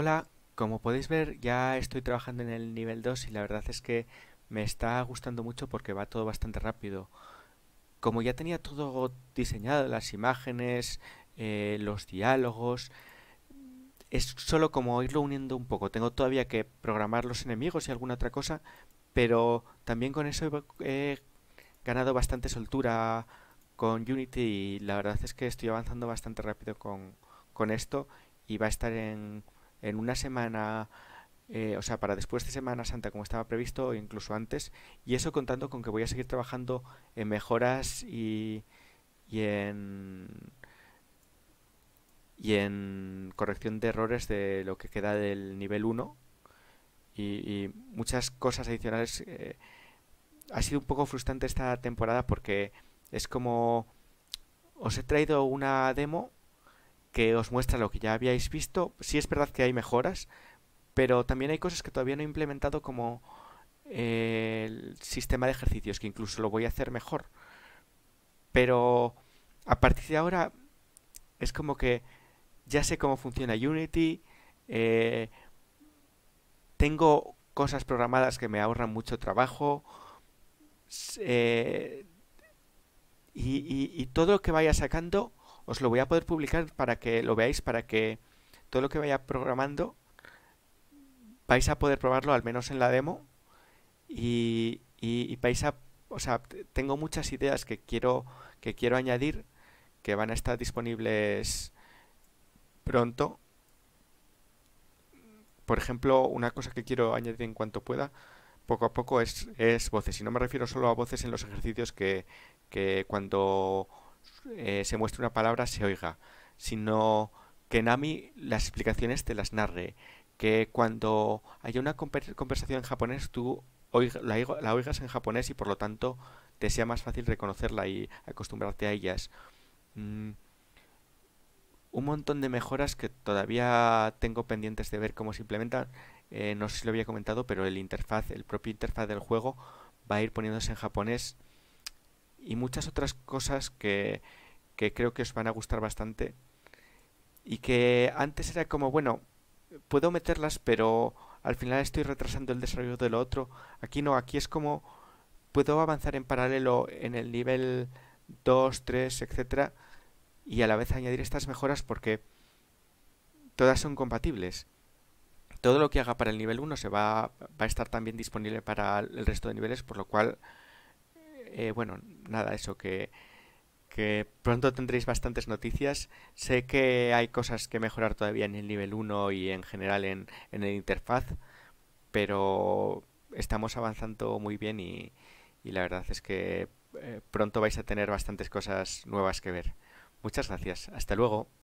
Hola, como podéis ver ya estoy trabajando en el nivel 2 y la verdad es que me está gustando mucho porque va todo bastante rápido. Como ya tenía todo diseñado, las imágenes, eh, los diálogos, es solo como irlo uniendo un poco. Tengo todavía que programar los enemigos y alguna otra cosa, pero también con eso he ganado bastante soltura con Unity y la verdad es que estoy avanzando bastante rápido con esto y va a estar en en una semana, eh, o sea, para después de Semana Santa como estaba previsto o incluso antes, y eso contando con que voy a seguir trabajando en mejoras y, y en y en corrección de errores de lo que queda del nivel 1 y, muchas cosas adicionales. Eh, ha sido un poco frustrante esta temporada porque es como os he traído una demo que os muestra lo que ya habíais visto. Sí es verdad que hay mejoras, pero también hay cosas que todavía no he implementado como eh, el sistema de ejercicios, que incluso lo voy a hacer mejor. Pero a partir de ahora es como que ya sé cómo funciona Unity, eh, tengo cosas programadas que me ahorran mucho trabajo eh, y todo lo que vaya sacando os lo voy a poder publicar para que lo veáis, para que todo lo que vaya programando vais a poder probarlo al menos en la demo y, y, vais a, o sea, tengo muchas ideas que quiero que quiero añadir que van a estar disponibles pronto. Por ejemplo, una cosa que quiero añadir en cuanto pueda, poco a poco, es, voces. Y no me refiero solo a voces en los ejercicios que, que cuando eh, se muestre una palabra se oiga, sino que Nami las explicaciones te las narre, que cuando haya una conversación en japonés tú la, oigas en japonés y por lo tanto te sea más fácil reconocerla y acostumbrarte a ellas. Mm, un montón de mejoras que todavía tengo pendientes de ver cómo se implementan. Eh, no sé si lo había comentado, pero el interfaz, el propio interfaz del juego va a ir poniéndose en japonés y muchas otras cosas que, que creo que os van a gustar bastante y que antes era como, bueno, puedo meterlas, pero al final estoy retrasando el desarrollo del otro. Aquí no, aquí es como puedo avanzar en paralelo en el nivel 2, 3, etcétera, y a la vez añadir estas mejoras porque todas son compatibles. Todo lo que haga para el nivel 1 se va, va a estar también disponible para el resto de niveles, por lo cual eh, bueno, nada, eso que, pronto tendréis bastantes noticias. Sé que hay cosas que mejorar todavía en el nivel 1 y en general en, el interfaz, pero estamos avanzando muy bien y, la verdad es que eh, pronto vais a tener bastantes cosas nuevas que ver. Muchas gracias, hasta luego.